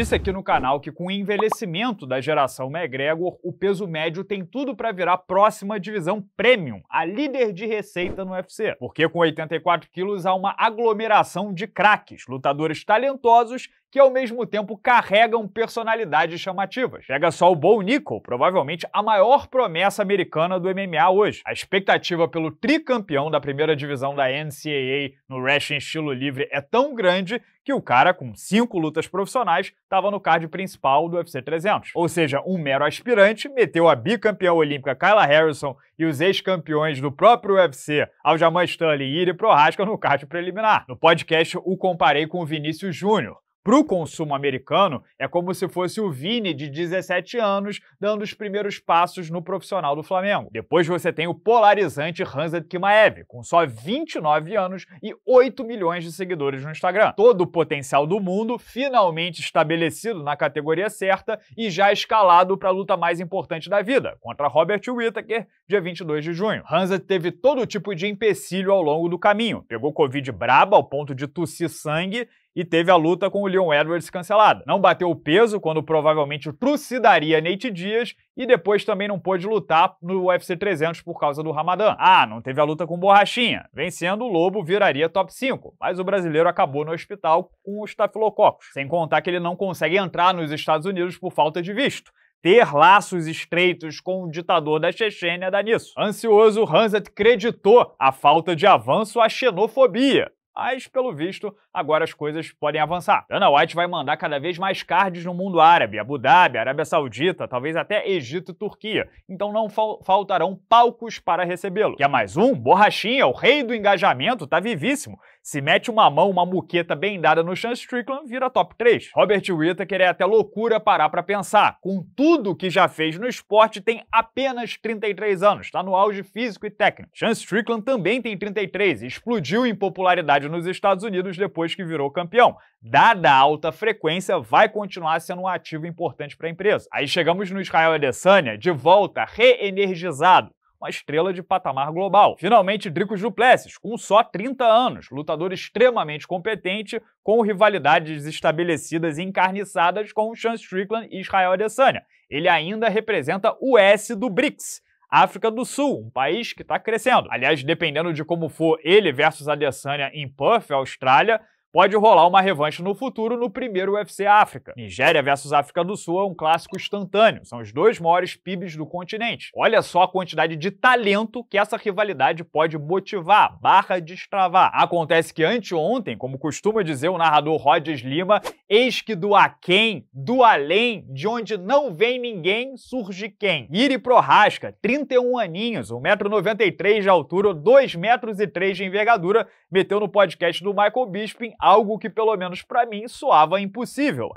disse aqui no canal que com o envelhecimento da geração McGregor, o peso médio tem tudo para virar próxima divisão premium, a líder de receita no UFC. Porque com 84 quilos há uma aglomeração de craques, lutadores talentosos que ao mesmo tempo carregam personalidades chamativas. Pega só o Bo Nickel, provavelmente a maior promessa americana do MMA hoje. A expectativa pelo tricampeão da primeira divisão da NCAA no wrestling estilo livre é tão grande que o cara, com cinco lutas profissionais, estava no card principal do UFC 300. Ou seja, um mero aspirante meteu a bicampeã olímpica Kyla Harrison e os ex-campeões do próprio UFC, Aljamain Sterling e Iri Prohaska, no card preliminar. No podcast, o comparei com o Vinícius Júnior para o consumo americano, é como se fosse o Vini de 17 anos dando os primeiros passos no profissional do Flamengo. Depois você tem o polarizante Hanzad Kimaev, com só 29 anos e 8 milhões de seguidores no Instagram. Todo o potencial do mundo finalmente estabelecido na categoria certa e já escalado para a luta mais importante da vida, contra Robert Whittaker, dia 22 de junho. Hanzad teve todo tipo de empecilho ao longo do caminho. Pegou Covid braba ao ponto de tossir sangue e teve a luta com o Leon Edwards cancelada. Não bateu o peso quando provavelmente trucidaria Nate Dias e depois também não pôde lutar no UFC 300 por causa do Ramadã. Ah, não teve a luta com Borrachinha. Vencendo, o Lobo viraria top 5, mas o brasileiro acabou no hospital com o estafilococos. Sem contar que ele não consegue entrar nos Estados Unidos por falta de visto ter laços estreitos com o ditador da Chechênia dá nisso. Ansioso, Hanset creditou a falta de avanço à xenofobia mas pelo visto agora as coisas podem avançar. Ana White vai mandar cada vez mais cards no mundo árabe, Abu Dhabi, Arábia Saudita, talvez até Egito e Turquia, então não fal faltarão palcos para recebê-lo. Que é mais um, Borrachinha, o rei do engajamento, tá vivíssimo se mete uma mão, uma muqueta bem dada no Sean Strickland, vira top 3. Robert Whittaker é até loucura parar para pensar. Com tudo que já fez no esporte, tem apenas 33 anos, está no auge físico e técnico. Sean Strickland também tem 33 e explodiu em popularidade nos Estados Unidos depois que virou campeão. Dada a alta frequência, vai continuar sendo um ativo importante para a empresa. Aí chegamos no Israel Adesanya, de volta, reenergizado uma estrela de patamar global. Finalmente, Dricos Duplessis, com só 30 anos, lutador extremamente competente, com rivalidades estabelecidas e encarniçadas com Sean Strickland e Israel Adesanya. Ele ainda representa o S do BRICS, África do Sul, um país que está crescendo. Aliás, dependendo de como for ele versus Adesanya em Perth, Austrália, pode rolar uma revanche no futuro no primeiro UFC África. Nigéria versus África do Sul é um clássico instantâneo, são os dois maiores PIBs do continente. Olha só a quantidade de talento que essa rivalidade pode motivar, barra destravar. Acontece que anteontem, como costuma dizer o narrador Rodges Lima, eis que do aquém, do além, de onde não vem ninguém, surge quem? Iri Prohasca, 31 aninhos, 1,93m de altura, 2,03m de envergadura, meteu no podcast do Michael Bisping algo que pelo menos para mim soava impossível,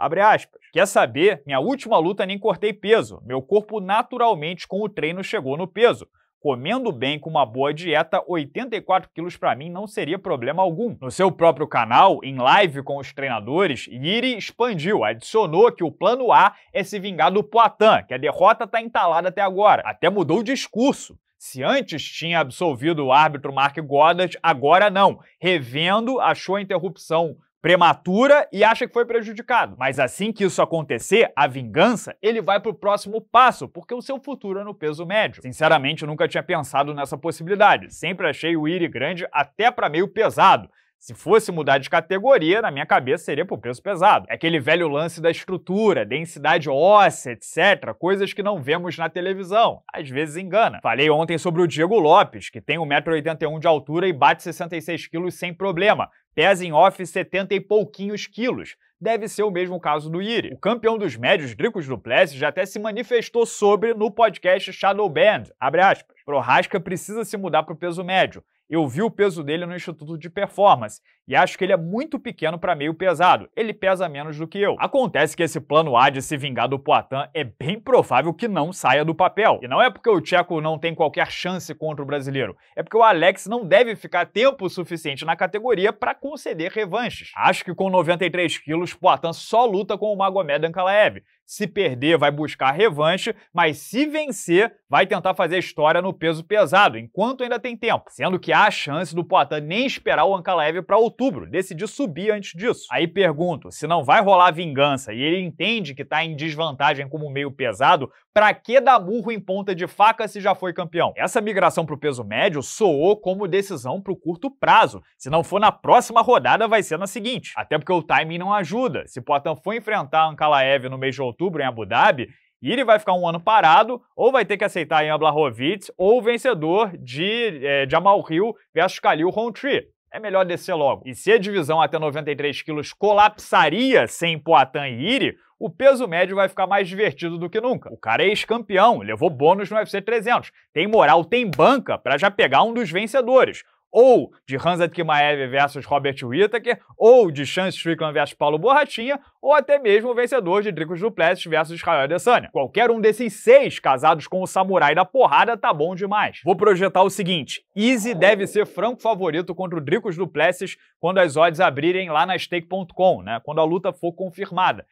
Quer saber? Minha última luta nem cortei peso, meu corpo naturalmente com o treino chegou no peso comendo bem com uma boa dieta, 84 quilos para mim não seria problema algum. No seu próprio canal, em live com os treinadores, Yuri expandiu, adicionou que o plano A é se vingar do Poitin, que a derrota está entalada até agora. Até mudou o discurso. Se antes tinha absolvido o árbitro Mark Goddard, agora não. Revendo, achou a interrupção prematura e acha que foi prejudicado. Mas assim que isso acontecer, a vingança, ele vai para o próximo passo, porque o seu futuro é no peso médio. Sinceramente, eu nunca tinha pensado nessa possibilidade. Sempre achei o Iri grande até para meio pesado. Se fosse mudar de categoria, na minha cabeça seria pro peso pesado. É aquele velho lance da estrutura, densidade óssea, etc, coisas que não vemos na televisão. Às vezes engana. Falei ontem sobre o Diego Lopes, que tem 1,81m de altura e bate 66kg sem problema. Pesa em off 70 e pouquinhos quilos. Deve ser o mesmo caso do Iri. O campeão dos médios, Dricos Duplessis, já até se manifestou sobre no podcast Shadow Band. abre aspas. Prohaska precisa se mudar pro peso médio eu vi o peso dele no Instituto de Performance e acho que ele é muito pequeno para meio pesado. Ele pesa menos do que eu. Acontece que esse plano A de se vingar do Poitin é bem provável que não saia do papel. E não é porque o tcheco não tem qualquer chance contra o brasileiro, é porque o Alex não deve ficar tempo suficiente na categoria para conceder revanches. Acho que com 93 quilos, Poitin só luta com o Magomed Ankalaev, se perder, vai buscar revanche, mas se vencer, vai tentar fazer história no peso pesado, enquanto ainda tem tempo. Sendo que há a chance do Poitin nem esperar o Ankalaev para outubro, decidir subir antes disso. Aí pergunto, se não vai rolar vingança e ele entende que tá em desvantagem como meio pesado, pra que dar murro em ponta de faca se já foi campeão? Essa migração pro peso médio soou como decisão pro curto prazo. Se não for na próxima rodada, vai ser na seguinte. Até porque o timing não ajuda. Se Poitin for enfrentar Ankalaev no mês de outubro, outubro em Abu Dhabi, e ele vai ficar um ano parado, ou vai ter que aceitar Ian Blachowicz, ou o vencedor de é, Jamal Hill versus Khalil Rountree. É melhor descer logo. E se a divisão até 93 quilos colapsaria sem Poatan e Iri, o peso médio vai ficar mais divertido do que nunca. O cara é ex-campeão, levou bônus no UFC 300, tem moral, tem banca para já pegar um dos vencedores ou de Hans Adkimaev versus Robert Whittaker, ou de Chance Strickland versus Paulo Borratinha, ou até mesmo o vencedor de Dricos Duplessis versus Israel Adesanya. Qualquer um desses seis casados com o samurai da porrada tá bom demais. Vou projetar o seguinte, Easy deve ser franco favorito contra o Dricos Duplessis quando as odds abrirem lá na stake.com, né, quando a luta for confirmada.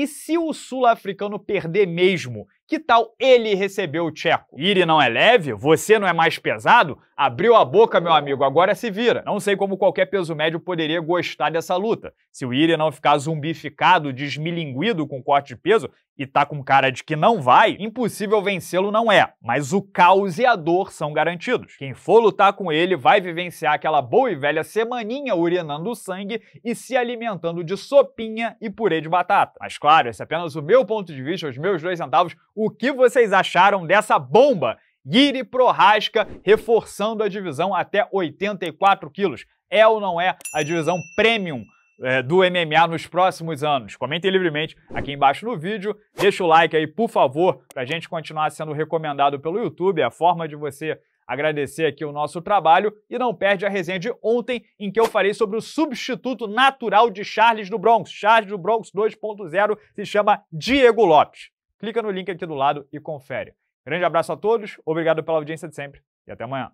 E se o sul-africano perder mesmo, que tal ele receber o tcheco? Ire não é leve? Você não é mais pesado? Abriu a boca, meu amigo, agora se vira. Não sei como qualquer peso médio poderia gostar dessa luta. Se o Ire não ficar zumbificado, desmilinguido com corte de peso, e tá com cara de que não vai, impossível vencê-lo não é. Mas o caos e a dor são garantidos. Quem for lutar com ele vai vivenciar aquela boa e velha semaninha urinando sangue e se alimentando de sopinha e purê de batata. Mas, claro, esse é apenas o meu ponto de vista, os meus dois centavos. O que vocês acharam dessa bomba? Guiri Prorasca reforçando a divisão até 84 quilos. É ou não é a divisão premium é, do MMA nos próximos anos? Comentem livremente aqui embaixo no vídeo. Deixa o like aí, por favor, para a gente continuar sendo recomendado pelo YouTube. É a forma de você agradecer aqui o nosso trabalho e não perde a resenha de ontem em que eu falei sobre o substituto natural de Charles do Bronx. Charles do Bronx 2.0 se chama Diego Lopes. Clica no link aqui do lado e confere. Grande abraço a todos, obrigado pela audiência de sempre e até amanhã.